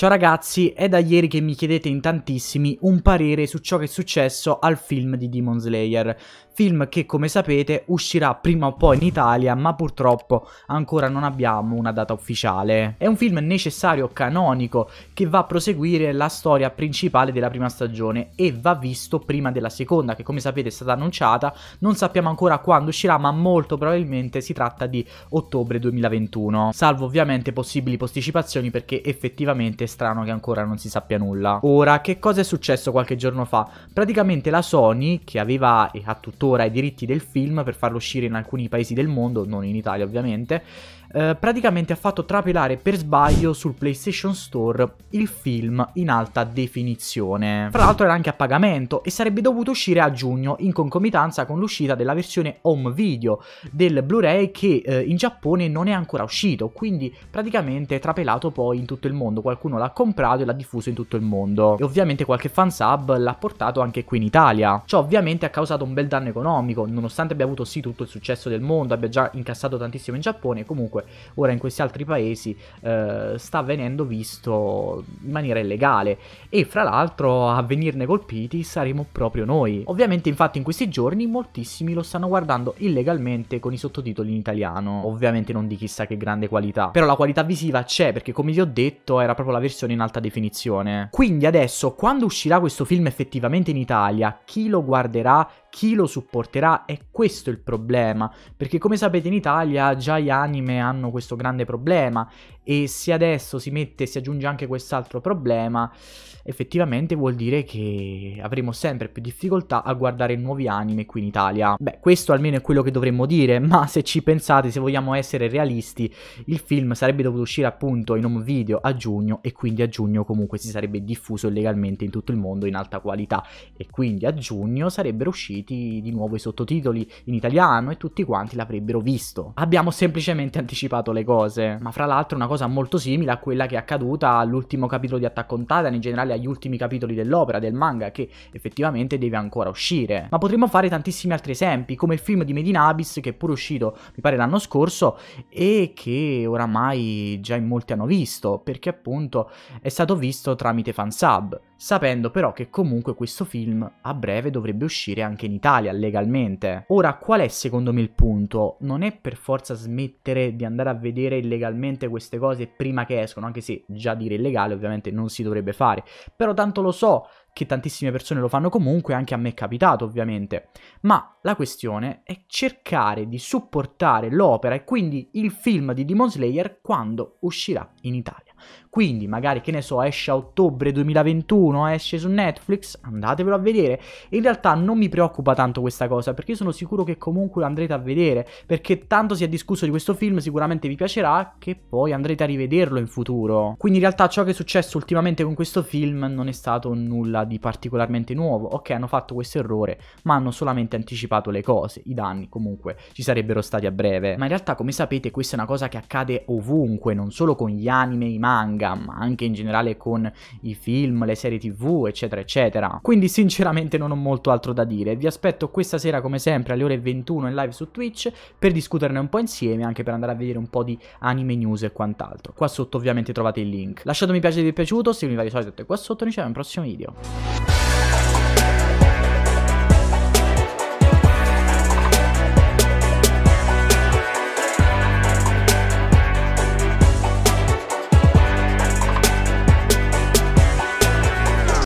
Ciao ragazzi, è da ieri che mi chiedete in tantissimi un parere su ciò che è successo al film di Demon Slayer film che come sapete uscirà prima o poi in Italia, ma purtroppo ancora non abbiamo una data ufficiale. È un film necessario, canonico, che va a proseguire la storia principale della prima stagione e va visto prima della seconda, che come sapete è stata annunciata, non sappiamo ancora quando uscirà, ma molto probabilmente si tratta di ottobre 2021, salvo ovviamente possibili posticipazioni perché effettivamente è strano che ancora non si sappia nulla. Ora, che cosa è successo qualche giorno fa? Praticamente la Sony, che aveva e ha tuttora tuttora i diritti del film per farlo uscire in alcuni paesi del mondo, non in Italia ovviamente, eh, praticamente ha fatto trapelare per sbaglio sul PlayStation Store il film in alta definizione. Fra l'altro era anche a pagamento e sarebbe dovuto uscire a giugno in concomitanza con l'uscita della versione home video del Blu-ray che eh, in Giappone non è ancora uscito, quindi praticamente è trapelato poi in tutto il mondo, qualcuno l'ha comprato e l'ha diffuso in tutto il mondo. E ovviamente qualche fansub l'ha portato anche qui in Italia. Ciò ovviamente ha causato un bel danno economico, nonostante abbia avuto sì tutto il successo del mondo, abbia già incassato tantissimo in Giappone, comunque comunque ora in questi altri paesi eh, sta venendo visto in maniera illegale e fra l'altro a venirne colpiti saremo proprio noi. Ovviamente infatti in questi giorni moltissimi lo stanno guardando illegalmente con i sottotitoli in italiano, ovviamente non di chissà che grande qualità, però la qualità visiva c'è perché come vi ho detto era proprio la versione in alta definizione. Quindi adesso quando uscirà questo film effettivamente in Italia, chi lo guarderà chi lo supporterà è questo il problema, perché come sapete in Italia già gli anime hanno hanno questo grande problema e se adesso si mette e si aggiunge anche quest'altro problema, effettivamente vuol dire che avremo sempre più difficoltà a guardare nuovi anime qui in Italia. Beh, questo almeno è quello che dovremmo dire, ma se ci pensate, se vogliamo essere realisti, il film sarebbe dovuto uscire appunto in un video a giugno e quindi a giugno comunque si sarebbe diffuso illegalmente in tutto il mondo in alta qualità e quindi a giugno sarebbero usciti di nuovo i sottotitoli in italiano e tutti quanti l'avrebbero visto. Abbiamo semplicemente anticipato anticipato le cose. Ma fra l'altro una cosa molto simile a quella che è accaduta all'ultimo capitolo di Attack on Titan, in generale agli ultimi capitoli dell'opera, del manga, che effettivamente deve ancora uscire. Ma potremmo fare tantissimi altri esempi, come il film di Made in Abyss, che è pure uscito, mi pare, l'anno scorso, e che oramai già in molti hanno visto, perché appunto è stato visto tramite fansub sapendo però che comunque questo film a breve dovrebbe uscire anche in Italia legalmente. Ora, qual è secondo me il punto? Non è per forza smettere di andare a vedere illegalmente queste cose prima che escono, anche se già dire illegale ovviamente non si dovrebbe fare, però tanto lo so che tantissime persone lo fanno comunque, anche a me è capitato ovviamente, ma la questione è cercare di supportare l'opera e quindi il film di Demon Slayer quando uscirà in Italia. Quindi magari, che ne so, esce a ottobre 2021, esce su Netflix, andatevelo a vedere. In realtà non mi preoccupa tanto questa cosa, perché io sono sicuro che comunque lo andrete a vedere, perché tanto si è discusso di questo film, sicuramente vi piacerà, che poi andrete a rivederlo in futuro. Quindi in realtà ciò che è successo ultimamente con questo film non è stato nulla di particolarmente nuovo. Ok, hanno fatto questo errore, ma hanno solamente anticipato le cose, i danni comunque ci sarebbero stati a breve. Ma in realtà, come sapete, questa è una cosa che accade ovunque, non solo con gli anime, i manga, manga, ma anche in generale con i film, le serie tv, eccetera, eccetera. Quindi sinceramente non ho molto altro da dire. Vi aspetto questa sera come sempre alle ore 21 in live su Twitch per discuterne un po' insieme, anche per andare a vedere un po' di anime news e quant'altro. Qua sotto ovviamente trovate il link. Lasciate un mi piace se vi è piaciuto, seguitemi i vari social qua sotto, e ci vediamo al prossimo video.